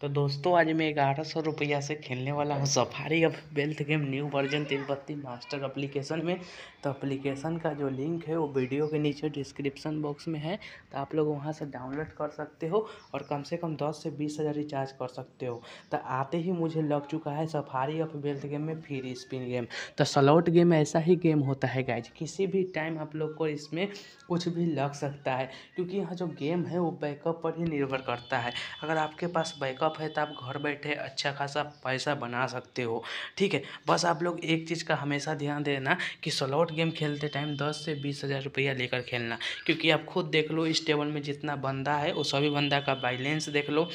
तो दोस्तों आज मैं ग्यारह सौ रुपया से खेलने वाला हूँ सफारी अब वेल्थ गेम न्यू वर्जन तिरुपत्ती मास्टर अप्लीकेशन में तो अप्लीकेशन का जो लिंक है वो वीडियो के नीचे डिस्क्रिप्शन बॉक्स में है तो आप लोग वहाँ से डाउनलोड कर सकते हो और कम से कम दस से बीस हज़ार रिचार्ज कर सकते हो तो आते ही मुझे लग चुका है सफारी ऑफ वेल्थ गेम में फ्री स्पिन गेम तो सलॉट गेम ऐसा ही गेम होता है गाइज किसी भी टाइम आप लोग को इसमें कुछ भी लग सकता है क्योंकि यहाँ जो गेम है वो बैकअप पर ही निर्भर करता है अगर आपके पास बैकअप कप है तो आप घर बैठे अच्छा खासा पैसा बना सकते हो ठीक है बस आप लोग एक चीज़ का हमेशा ध्यान देना कि सलॉट गेम खेलते टाइम दस से बीस हज़ार रुपया लेकर खेलना क्योंकि आप खुद देख लो इस टेबल में जितना बंदा है वो सभी बंदा का बैलेंस देख लो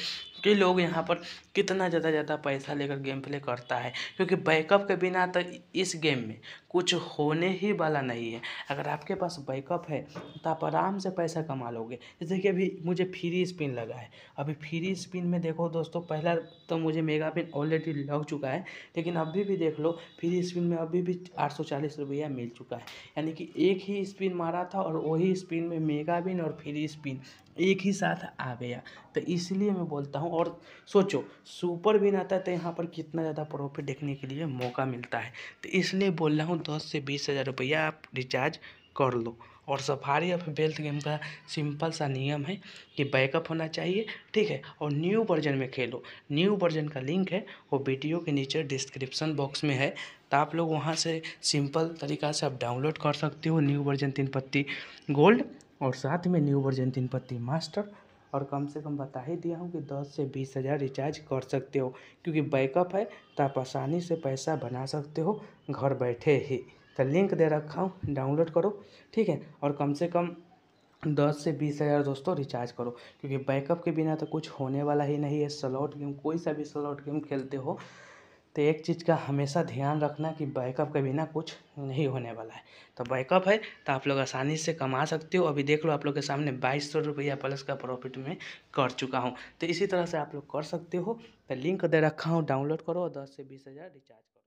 कि लोग यहाँ पर कितना ज़्यादा ज़्यादा पैसा लेकर गेम प्ले करता है क्योंकि बैकअप के बिना तो इस गेम में कुछ होने ही वाला नहीं है अगर आपके पास बैकअप है तो आप आराम से पैसा कमा लोगे जैसे कि अभी मुझे फ्री स्पिन लगा है अभी फ्री स्पिन में देखो दोस्तों पहला तो मुझे मेगा पिन ऑलरेडी लग चुका है लेकिन अभी भी देख लो फ्री स्पिन में अभी भी आठ सौ चालीस रुपया मिल चुका है यानी कि एक ही स्पिन मारा था और वही स्पिन में मेगा बिन और फ्री स्पिन एक ही साथ आ गया तो इसलिए मैं बोलता हूँ और सोचो सुपर विन आता है तो यहाँ पर कितना ज़्यादा प्रॉफिट देखने के लिए मौका मिलता है तो इसलिए बोल रहा हूँ दस से बीस हज़ार रुपया आप रिचार्ज कर लो और सफारी ऑफ वेल्थ गेम का सिंपल सा नियम है कि बैकअप होना चाहिए ठीक है और न्यू वर्जन में खेलो न्यू वर्जन का लिंक है वो वीडियो के नीचे डिस्क्रिप्शन बॉक्स में है तो आप लोग वहाँ से सिंपल तरीका से आप डाउनलोड कर सकते हो न्यू वर्जन तीन पत्ती गोल्ड और साथ में न्यू वर्जन तीन पत्ती मास्टर और कम से कम बता ही दिया हूँ कि दस से बीस हज़ार रिचार्ज कर सकते हो क्योंकि बैकअप है तो आप आसानी से पैसा बना सकते हो घर बैठे ही तो लिंक दे रखा हूँ डाउनलोड करो ठीक है और कम से कम दस से बीस हज़ार दोस्तों रिचार्ज करो क्योंकि बैकअप के बिना तो कुछ होने वाला ही नहीं है स्लॉट गेम कोई सा भी स्लॉट गेम खेलते हो तो एक चीज़ का हमेशा ध्यान रखना कि बैकअप के बिना कुछ नहीं होने वाला है तो बैकअप है तो आप लोग आसानी से कमा सकते हो अभी देख लो आप लोग के सामने बाईस सौ रुपया प्लस का प्रॉफिट में कर चुका हूँ तो इसी तरह से आप लोग कर सकते हो तो लिंक दे रखा हूँ डाउनलोड करो और दस से बीस हज़ार रिचार्ज करो